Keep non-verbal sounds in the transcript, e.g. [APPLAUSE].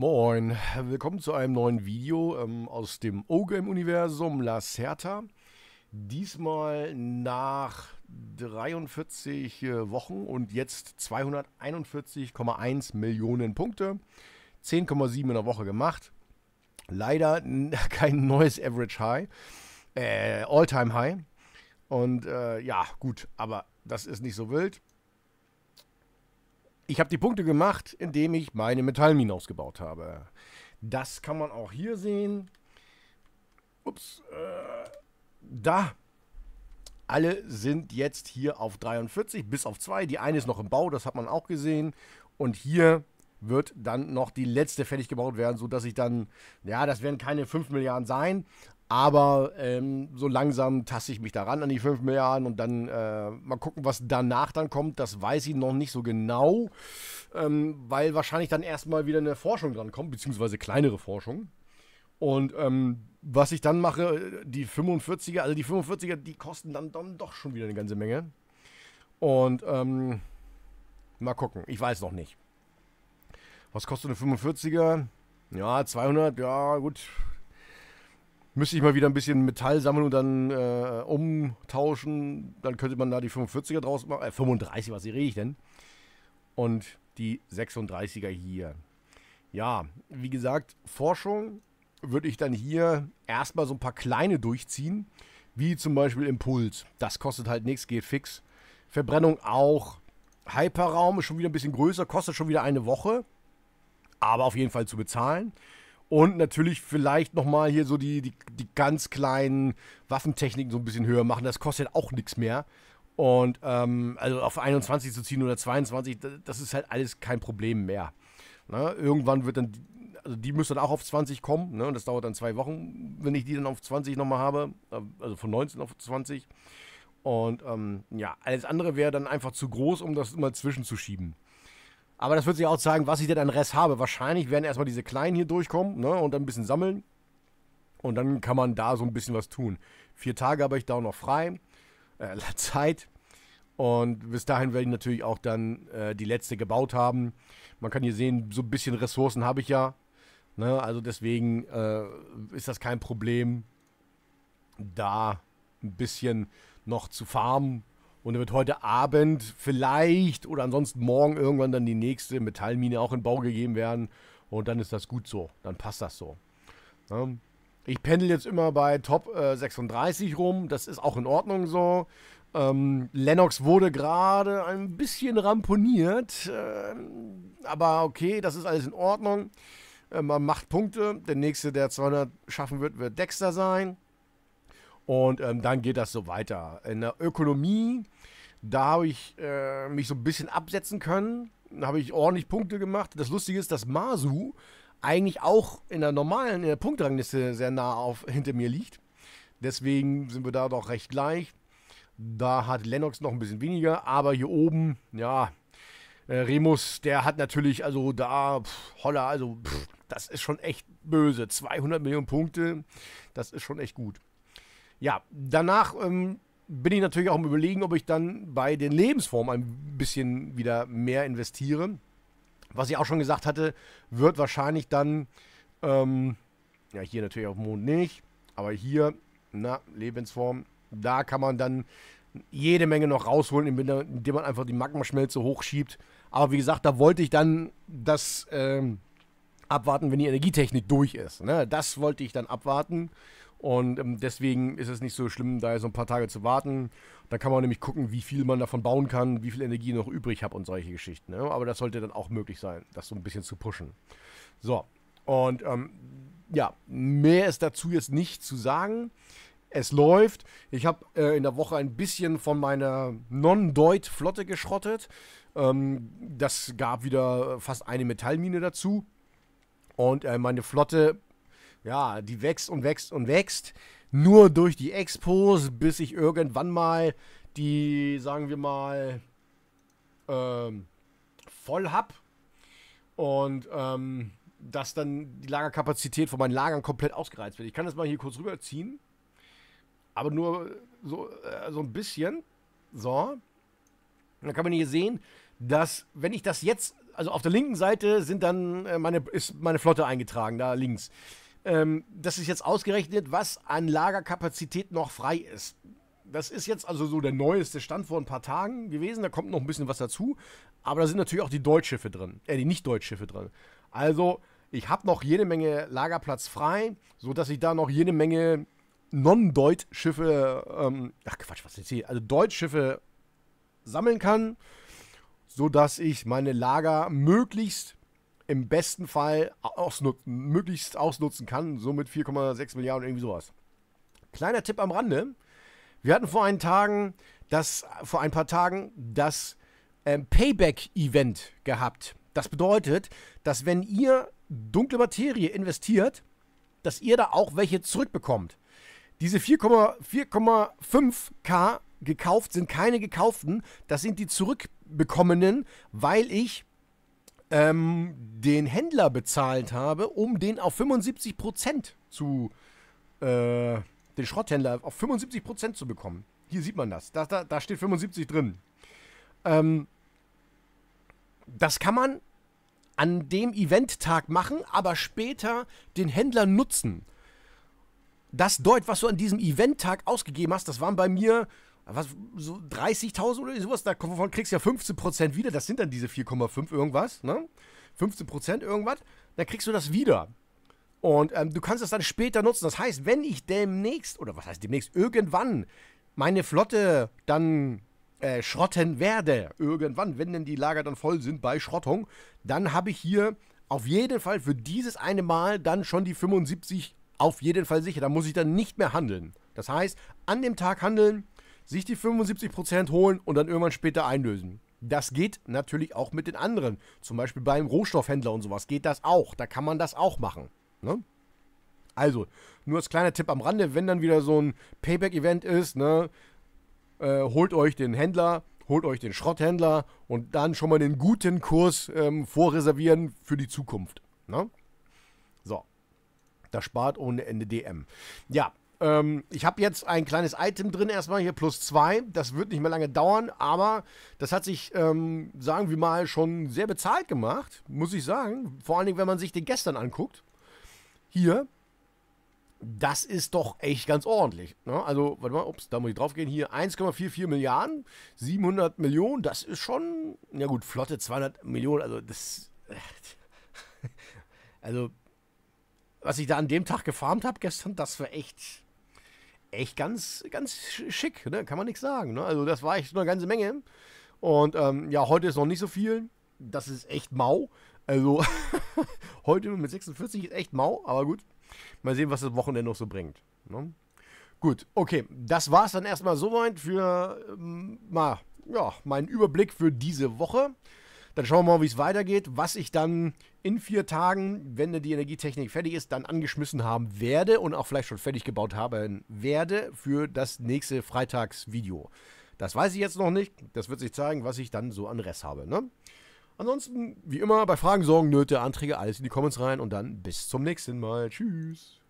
Moin, willkommen zu einem neuen Video ähm, aus dem O-Game-Universum La Certa. Diesmal nach 43 äh, Wochen und jetzt 241,1 Millionen Punkte. 10,7 in der Woche gemacht. Leider [LAUGHS] kein neues Average High, äh, All-Time High. Und äh, ja, gut, aber das ist nicht so wild. Ich habe die Punkte gemacht, indem ich meine Metallmine ausgebaut habe. Das kann man auch hier sehen. Ups. Äh, da. Alle sind jetzt hier auf 43, bis auf 2. Die eine ist noch im Bau, das hat man auch gesehen. Und hier wird dann noch die letzte fertig gebaut werden, sodass ich dann, ja, das werden keine 5 Milliarden sein, aber ähm, so langsam tasse ich mich daran an die 5 Milliarden und dann äh, mal gucken, was danach dann kommt. Das weiß ich noch nicht so genau, ähm, weil wahrscheinlich dann erstmal wieder eine Forschung dran kommt, beziehungsweise kleinere Forschung. Und ähm, was ich dann mache, die 45er, also die 45er, die kosten dann, dann doch schon wieder eine ganze Menge. Und ähm, mal gucken, ich weiß noch nicht. Was kostet eine 45er? Ja, 200, ja, gut, Müsste ich mal wieder ein bisschen Metall sammeln und dann äh, umtauschen. Dann könnte man da die 45er draus machen. Äh, 35, was rede ich denn? Und die 36er hier. Ja, wie gesagt, Forschung würde ich dann hier erstmal so ein paar kleine durchziehen. Wie zum Beispiel Impuls. Das kostet halt nichts, geht fix. Verbrennung auch. Hyperraum ist schon wieder ein bisschen größer, kostet schon wieder eine Woche. Aber auf jeden Fall zu bezahlen. Und natürlich vielleicht nochmal hier so die, die, die ganz kleinen Waffentechniken so ein bisschen höher machen. Das kostet auch nichts mehr. Und ähm, also auf 21 zu ziehen oder 22, das ist halt alles kein Problem mehr. Ne? Irgendwann wird dann, also die müssen dann auch auf 20 kommen. Ne? Und das dauert dann zwei Wochen, wenn ich die dann auf 20 nochmal habe. Also von 19 auf 20. Und ähm, ja, alles andere wäre dann einfach zu groß, um das immer zwischenzuschieben. Aber das wird sich auch zeigen, was ich denn an Rest habe. Wahrscheinlich werden erstmal diese kleinen hier durchkommen ne, und dann ein bisschen sammeln. Und dann kann man da so ein bisschen was tun. Vier Tage habe ich da auch noch frei. Äh, [LAUGHS] Zeit. Und bis dahin werde ich natürlich auch dann äh, die letzte gebaut haben. Man kann hier sehen, so ein bisschen Ressourcen habe ich ja. Ne? Also deswegen äh, ist das kein Problem, da ein bisschen noch zu farmen und da wird heute Abend vielleicht oder ansonsten morgen irgendwann dann die nächste Metallmine auch in Bau gegeben werden. Und dann ist das gut so. Dann passt das so. Ich pendel jetzt immer bei Top 36 äh, rum. Das ist auch in Ordnung so. Ähm, Lennox wurde gerade ein bisschen ramponiert. Äh, aber okay, das ist alles in Ordnung. Äh, man macht Punkte. Der nächste, der 200 schaffen wird, wird Dexter sein. Und ähm, dann geht das so weiter. In der Ökonomie, da habe ich äh, mich so ein bisschen absetzen können. Da habe ich ordentlich Punkte gemacht. Das Lustige ist, dass Masu eigentlich auch in der normalen in der Punktrangliste sehr nah auf, hinter mir liegt. Deswegen sind wir da doch recht gleich. Da hat Lennox noch ein bisschen weniger, aber hier oben, ja, äh, Remus, der hat natürlich, also da, pff, holla, also pff, das ist schon echt böse. 200 Millionen Punkte, das ist schon echt gut. Ja, danach ähm, bin ich natürlich auch am Überlegen, ob ich dann bei den Lebensformen ein bisschen wieder mehr investiere. Was ich auch schon gesagt hatte, wird wahrscheinlich dann, ähm, ja, hier natürlich auf dem Mond nicht, aber hier, na, Lebensform, da kann man dann jede Menge noch rausholen, indem man einfach die Magmaschmelze hochschiebt. Aber wie gesagt, da wollte ich dann das ähm, abwarten, wenn die Energietechnik durch ist. Ne? Das wollte ich dann abwarten und ähm, deswegen ist es nicht so schlimm, da so ein paar Tage zu warten. Da kann man nämlich gucken, wie viel man davon bauen kann, wie viel Energie noch übrig habe und solche Geschichten. Ne? Aber das sollte dann auch möglich sein, das so ein bisschen zu pushen. So, und ähm, ja, mehr ist dazu jetzt nicht zu sagen. Es läuft. Ich habe äh, in der Woche ein bisschen von meiner Non-Deut-Flotte geschrottet. Ähm, das gab wieder fast eine Metallmine dazu. Und äh, meine Flotte ja, die wächst und wächst und wächst. Nur durch die Expos, bis ich irgendwann mal die, sagen wir mal, ähm, voll hab. Und ähm, dass dann die Lagerkapazität von meinen Lagern komplett ausgereizt wird. Ich kann das mal hier kurz rüberziehen. Aber nur so, äh, so ein bisschen. So. Dann kann man hier sehen, dass, wenn ich das jetzt, also auf der linken Seite sind dann äh, meine, ist meine Flotte eingetragen, da links ähm, das ist jetzt ausgerechnet, was an Lagerkapazität noch frei ist. Das ist jetzt also so der neueste Stand vor ein paar Tagen gewesen. Da kommt noch ein bisschen was dazu. Aber da sind natürlich auch die Deutschschiffe drin, äh, die Nicht-Deutschschiffe drin. Also, ich habe noch jede Menge Lagerplatz frei, sodass ich da noch jede Menge Non-Deutschschiffe, ähm, ach Quatsch, was ist hier? Also Deutschschiffe sammeln kann, sodass ich meine Lager möglichst im besten Fall ausnutzen, möglichst ausnutzen kann, so mit 4,6 Milliarden irgendwie sowas. Kleiner Tipp am Rande. Wir hatten vor ein Tagen das, vor ein paar Tagen das ähm, Payback-Event gehabt. Das bedeutet, dass wenn ihr dunkle Materie investiert, dass ihr da auch welche zurückbekommt. Diese 4,5k gekauft sind keine gekauften, das sind die zurückbekommenen, weil ich ähm, den Händler bezahlt habe, um den auf 75% zu, äh, den Schrotthändler auf 75% zu bekommen. Hier sieht man das. Da, da, da steht 75 drin. Ähm, das kann man an dem Eventtag machen, aber später den Händler nutzen. Das Deut, was du an diesem Eventtag ausgegeben hast, das waren bei mir was, so 30.000 oder sowas, da davon kriegst du ja 15% wieder. Das sind dann diese 4,5 irgendwas, ne? 15% irgendwas, dann kriegst du das wieder. Und ähm, du kannst das dann später nutzen. Das heißt, wenn ich demnächst, oder was heißt demnächst, irgendwann meine Flotte dann äh, schrotten werde, irgendwann, wenn denn die Lager dann voll sind bei Schrottung, dann habe ich hier auf jeden Fall für dieses eine Mal dann schon die 75 auf jeden Fall sicher. Da muss ich dann nicht mehr handeln. Das heißt, an dem Tag handeln, sich die 75% holen und dann irgendwann später einlösen. Das geht natürlich auch mit den anderen. Zum Beispiel beim Rohstoffhändler und sowas geht das auch. Da kann man das auch machen. Ne? Also, nur als kleiner Tipp am Rande, wenn dann wieder so ein Payback-Event ist, ne, äh, holt euch den Händler, holt euch den Schrotthändler und dann schon mal den guten Kurs ähm, vorreservieren für die Zukunft. Ne? So, das spart ohne Ende DM. Ja, ähm, ich habe jetzt ein kleines Item drin, erstmal hier plus zwei. Das wird nicht mehr lange dauern, aber das hat sich, ähm, sagen wir mal, schon sehr bezahlt gemacht, muss ich sagen. Vor allen Dingen, wenn man sich den gestern anguckt. Hier. Das ist doch echt ganz ordentlich. Ne? Also, warte mal, ups, da muss ich drauf gehen. Hier 1,44 Milliarden, 700 Millionen, das ist schon, ja gut, Flotte 200 Millionen, also das. [LAUGHS] Also, was ich da an dem Tag gefarmt habe gestern, das war echt echt ganz, ganz schick, ne? kann man nichts sagen. Ne? Also das war echt eine ganze Menge. Und ähm, ja, heute ist noch nicht so viel. Das ist echt mau. Also [LAUGHS] heute mit 46 ist echt mau, aber gut. Mal sehen, was das Wochenende noch so bringt. Ne? Gut, okay. Das war es dann erstmal soweit für ähm, mal, ja, meinen Überblick für diese Woche. Dann schauen wir mal, wie es weitergeht, was ich dann in vier Tagen, wenn die Energietechnik fertig ist, dann angeschmissen haben werde und auch vielleicht schon fertig gebaut haben werde für das nächste Freitagsvideo. Das weiß ich jetzt noch nicht. Das wird sich zeigen, was ich dann so an Rest habe. Ne? Ansonsten, wie immer, bei Fragen, Sorgen, Nöte, Anträge, alles in die Comments rein und dann bis zum nächsten Mal. Tschüss.